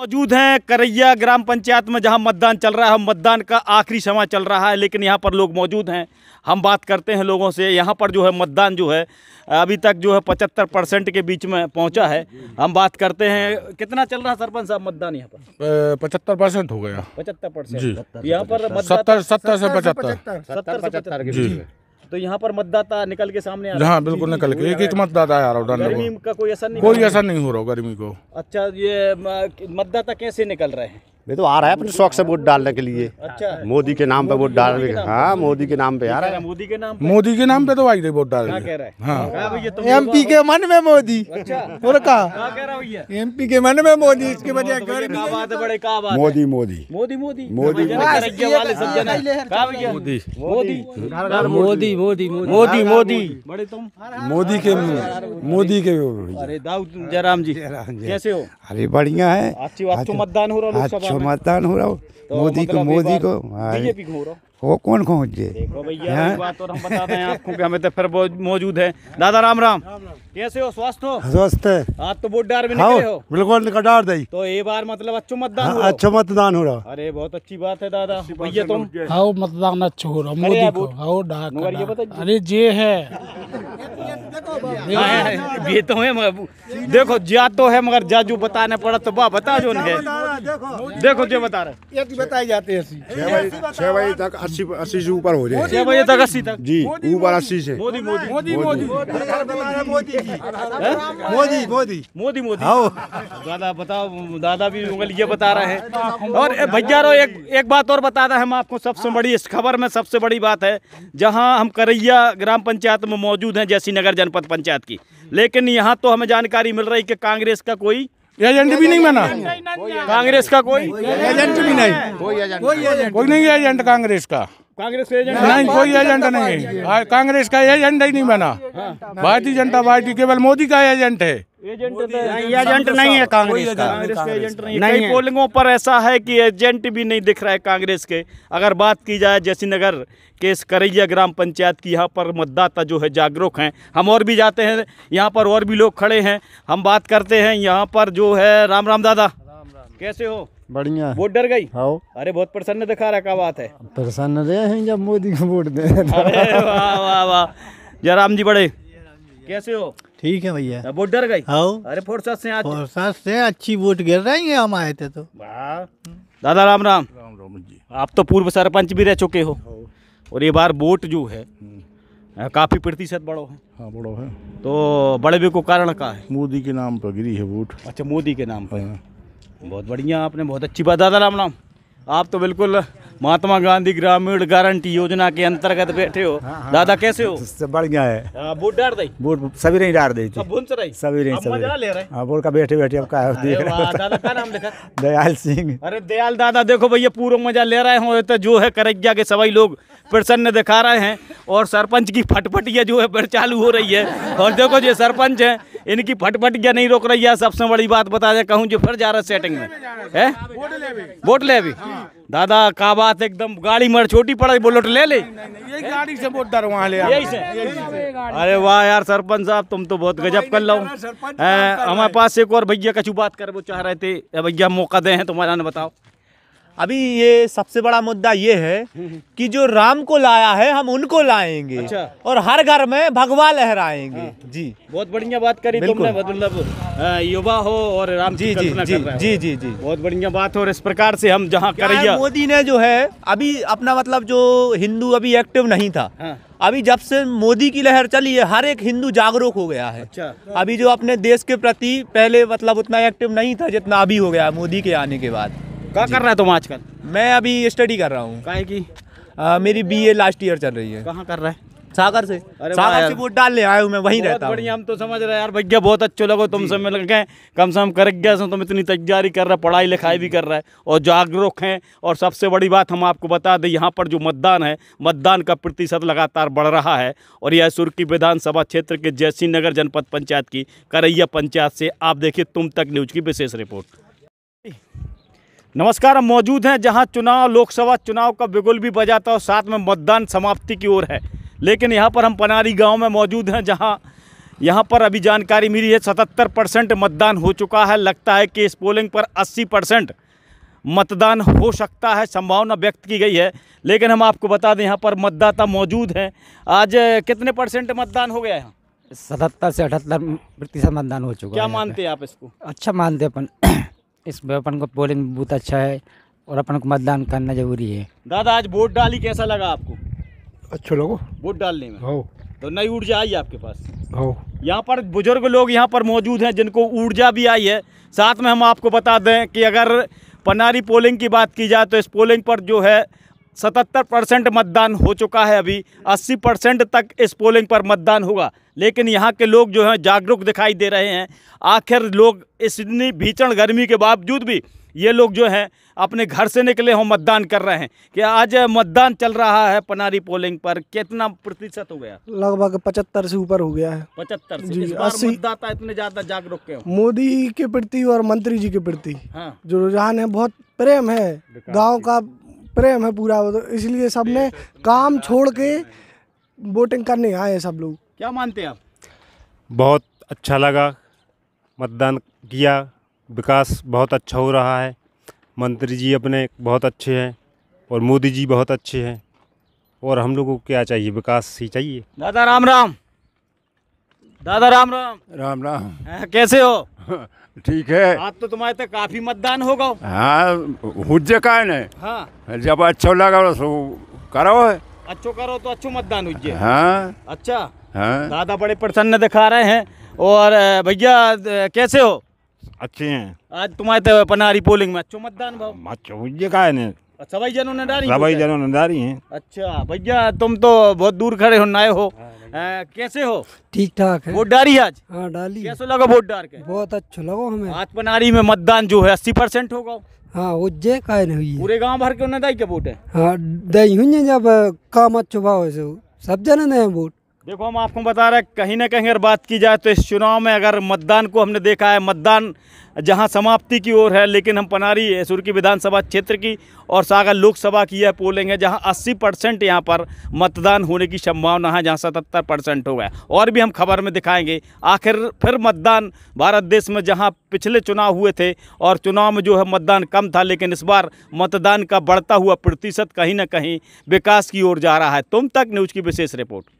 मौजूद हैं करैया ग्राम पंचायत में जहां मतदान चल रहा है मतदान का आखिरी समय चल रहा है लेकिन यहां पर लोग मौजूद हैं हम बात करते हैं लोगों से यहां पर जो है मतदान जो है अभी तक जो है पचहत्तर परसेंट के बीच में पहुंचा है हम बात करते हैं कितना चल रहा है सरपंच साहब मतदान यहाँ पर पचहत्तर परसेंट हो गया पचहत्तर परसेंट यहाँ पर सत्तर सत्तर से पचहत्तर सत्तर पचहत्तर तो यहाँ पर मतदाता निकल के सामने आ हाँ बिल्कुल निकल के एक एक मतदाता आ रहा गर्मी का कोई असर नहीं कोई असर नहीं हो रहा गर्मी को अच्छा ये मतदाता कैसे निकल रहे हैं वे तो आ रहा है अपने शौक से वोट डालने के लिए अच्छा मोदी के नाम पे वोट डाल हाँ मोदी के नाम पे आ रहा है मोदी के नाम मोदी के नाम पे तो भाई वोट डाल हाँ। हाँ तो एम पी के मन में मोदी अच्छा। और कहा एम पी के मन में मोदी इसके वजह तो मोदी मोदी मोदी मोदी मोदी मोदी मोदी मोदी मोदी मोदी के मोदी के अरे जयराम जी कैसे हो अरे बढ़िया है अच्छी बात मतदान हो रहा है मतदान हो रहा हो तो मोदी को मतलब मोदी को वो को कौन खोज जे हाँ? बात और हम बता दें आपको कि हमें तो फिर मौजूद है दादा राम राम कैसे हो स्वस्थ हो स्वस्थ है आज तो वोट डार में हाँ, निकले हो बिल्कुल निकल डार दई तो ये बार मतलब अच्छो मतदान हाँ, हो अच्छा मतदान हो रहा अरे बहुत अच्छी बात है दादा भैया तुम हाउ मतदान अच्छा हो रहा मोदी को हाओ डार अरे जे है ये तो है मगर देखो जा तो है मगर जाजू बताने पड़ा तो बा बता जो उनके देखो देखो जो बता रहे ये बताई जाती है छह बजे तक अस्सी अस्सी से ऊपर हो जाए छह बजे तक अस्सी तक जी ऊपर अस्सी से मोदी मोदी मोदी मोदी मोदी मोदी मोदी मोदी हाँ दादा बताओ दादा भी उंगल ये बता रहे हैं हाँ, हाँ। और भैया रो एक एक बात और बता रहे हम आपको सबसे हाँ। बड़ी इस खबर में सबसे बड़ी बात है जहाँ हम करैया ग्राम पंचायत में मौजूद हैं जैसी नगर जनपद पंचायत की लेकिन यहाँ तो हमें जानकारी मिल रही कि कांग्रेस का कोई एजेंट भी नहीं बना कांग्रेस का कोई एजेंट भी नहीं कोई एजेंट कोई नहीं एजेंट कांग्रेस का कांग्रेस एजेंट नहीं कोई एजेंट नहीं हाँ। कांग्रेस का एजेंट ही नहीं बना हाँ। भारतीय जनता पार्टी केवल मोदी का एजेंट है एजेंट नहीं एजेंट नहीं है कांग्रेस का एजेंट नहीं, नहीं पोलिंगों पर ऐसा है कि एजेंट भी नहीं दिख रहा है कांग्रेस के अगर बात की जाए जैसीनगर के इस करैया ग्राम पंचायत की यहाँ पर मतदाता जो है जागरूक हैं हम और भी जाते हैं यहाँ पर और भी लोग खड़े हैं हम बात करते हैं यहाँ पर जो है राम राम दादा राम राम कैसे हो बढ़िया वोट डर गई हाँ अरे बहुत प्रसन्न दिखा रहा क्या बात है प्रसन्न रहे हैं जब मोदी को वोट दे वाह वाह वाह जयराम जी बड़े कैसे हो ठीक है भैया वोट डर गई हाँ अरे फुर्सत से आज फुर्सत से अच्छी वोट गिर रही है हम आए थे तो दादा राम राम राम राम जी आप तो पूर्व सरपंच भी रह चुके हो हाँ। और ये बार वोट जो है हम्म। काफ़ी प्रतिशत बड़ो है हाँ बड़ो है तो बड़े को कारण का है मोदी के नाम पर गिरी है वोट अच्छा मोदी के नाम पर हाँ। बहुत बढ़िया आपने बहुत अच्छी बात दादा राम राम आप तो बिल्कुल महात्मा गांधी ग्रामीण गारंटी योजना के अंतर्गत बैठे हो हाँ, हाँ, दादा कैसे हो सब बढ़िया है वोट डाल रही वोट सभी नहीं डाल रही थी बुन रही सभी नहीं सभी हाँ वोट का बैठे बैठे अब का देख का नाम लिखा दयाल सिंह अरे दयाल दादा देखो भैया पूरा मजा ले रहे हैं तो जो है करज्ञा के सभी लोग प्रसन्न दिखा रहे हैं और सरपंच की फटफटिया जो है चालू हो रही है और देखो जो सरपंच है इनकी फटफटिया नहीं रोक रही है सबसे बड़ी बात बता दे कहूँ जो फिर जा रहा है सेटिंग में है वोट ले अभी हाँ। दादा काबा बात एकदम गाड़ी मर छोटी पड़ा बुलेट ले ले यही गाड़ी से बहुत डर वहाँ ले यही से अरे वाह यार सरपंच साहब तुम तो बहुत तो गजब कर लो हमारे पास एक और भैया कछु बात कर वो चाह रहे थे भैया मौका दे हैं तुम्हारा ने बताओ अभी ये सबसे बड़ा मुद्दा ये है हम्म, हम्म। कि जो राम को लाया है हम उनको लाएंगे अच्छा। और हर घर में भगवा लहराएंगे हाँ। जी बहुत बढ़िया बात करी तुमने मतलब युवा हो और राम जी जी जी जी जी जी बहुत बढ़िया बात हो और इस प्रकार से हम जहाँ कर मोदी ने जो है अभी अपना मतलब जो हिंदू अभी एक्टिव नहीं था हाँ। अभी जब से मोदी की लहर चली है हर एक हिंदू जागरूक हो गया है अच्छा। अभी जो अपने देश के प्रति पहले मतलब उतना एक्टिव नहीं था जितना अभी हो गया मोदी के आने के बाद क्या कर रहा है तुम आजकल मैं अभी स्टडी कर रहा हूँ कहे की आ, मेरी बीए लास्ट ईयर चल रही है कहाँ कर रहा है सागर से अरे सागर से वोट डाल ले हूँ मैं वहीं रहता हूँ बढ़िया हम तो समझ रहे हैं यार भैया बहुत अच्छे लोगो तुमसे मिल गए कम से कम कर गया तुम इतनी तैयारी कर रहे पढ़ाई लिखाई भी कर रहा है और जागरूक हैं और सबसे बड़ी बात हम आपको बता दें यहाँ पर जो मतदान है मतदान का प्रतिशत लगातार बढ़ रहा है और यह सुर्खी विधानसभा क्षेत्र के जयसिंह नगर जनपद पंचायत की करैया पंचायत से आप देखिए तुम तक न्यूज की विशेष रिपोर्ट नमस्कार हम मौजूद हैं जहां चुनाव लोकसभा चुनाव का बिगुल भी था और साथ में मतदान समाप्ति की ओर है लेकिन यहां पर हम पनारी गांव में मौजूद हैं जहां यहां पर अभी जानकारी मिली है 77 परसेंट मतदान हो चुका है लगता है कि इस पोलिंग पर 80 परसेंट मतदान हो सकता है संभावना व्यक्त की गई है लेकिन हम आपको बता दें यहाँ पर मतदाता मौजूद हैं आज कितने परसेंट मतदान हो गया यहाँ सतहत्तर से अठहत्तर प्रतिशत मतदान हो चुका क्या मानते हैं आप इसको अच्छा मानते अपन इसमें अपन को पोलिंग बूथ अच्छा है और अपन को मतदान करना जरूरी है दादा आज वोट डाली कैसा लगा आपको अच्छा लोगो वोट डालने में हो हाँ। तो नई ऊर्जा आई आपके पास हो हाँ। यहाँ पर बुजुर्ग लोग यहाँ पर मौजूद हैं जिनको ऊर्जा भी आई है साथ में हम आपको बता दें कि अगर पनारी पोलिंग की बात की जाए तो इस पोलिंग पर जो है सतहत्तर परसेंट मतदान हो चुका है अभी अस्सी परसेंट तक इस पोलिंग पर मतदान होगा लेकिन यहाँ के लोग जो हैं जागरूक दिखाई दे रहे हैं आखिर लोग इतनी भीषण गर्मी के बावजूद भी ये लोग जो हैं अपने घर से निकले हों मतदान कर रहे हैं कि आज मतदान चल रहा है पनारी पोलिंग पर कितना प्रतिशत हो गया लगभग पचहत्तर से ऊपर हो गया है पचहत्तर जी अस्सी मतदाता इतने ज्यादा जागरूक के मोदी के प्रति और मंत्री जी के प्रति हाँ। जो रुझान है बहुत प्रेम है गाँव का प्रेम है पूरा तो इसलिए सब ने काम छोड़ के वोटिंग करने आए हैं सब लोग क्या मानते हैं आप बहुत अच्छा लगा मतदान किया विकास बहुत अच्छा हो रहा है मंत्री जी अपने बहुत अच्छे हैं और मोदी जी बहुत अच्छे हैं और हम लोगों को क्या चाहिए विकास ही चाहिए दादा राम राम दादा राम राम राम राम कैसे हो ठीक है आप तो तुम्हारे तक काफी मतदान होगा हाँ हुज्जे का है हाँ जब अच्छा लगा तो करो है अच्छो करो तो अच्छो मतदान हुज्जे हाँ अच्छा हाँ दादा बड़े प्रसन्न दिखा रहे हैं और भैया कैसे हो अच्छे हैं आज तुम्हारे तो पनारी पोलिंग में अच्छो मतदान भाव अच्छो हुज्जे का है ने अच्छा, सभी जनों ने डाली सभी जनों ने डाली है अच्छा भैया तुम तो बहुत दूर खड़े हो नए हो हाँ। आ, कैसे हो ठीक ठाक है वोट डाली आज हाँ डाली कैसे लगा वोट डाल के बहुत अच्छा लगो हमें आज पनारी में मतदान जो है अस्सी परसेंट होगा हाँ वो जय का नहीं पूरे गांव भर के उन्हें दाई के वोट है हाँ दई हुई जब काम अच्छा भाव सब जने वोट देखो हम आपको बता रहे हैं कहीं ना कहीं अगर बात की जाए तो इस चुनाव में अगर मतदान को हमने देखा है मतदान जहां समाप्ति की ओर है लेकिन हम पनारी सुरखी विधानसभा क्षेत्र की और सागर लोकसभा की यह पोलिंग है जहां 80 परसेंट यहाँ पर मतदान होने की संभावना है जहां 77 परसेंट हो गया और भी हम खबर में दिखाएंगे आखिर फिर मतदान भारत देश में जहाँ पिछले चुनाव हुए थे और चुनाव में जो है मतदान कम था लेकिन इस बार मतदान का बढ़ता हुआ प्रतिशत कहीं ना कहीं विकास की ओर जा रहा है तुम तक न्यूज़ की विशेष रिपोर्ट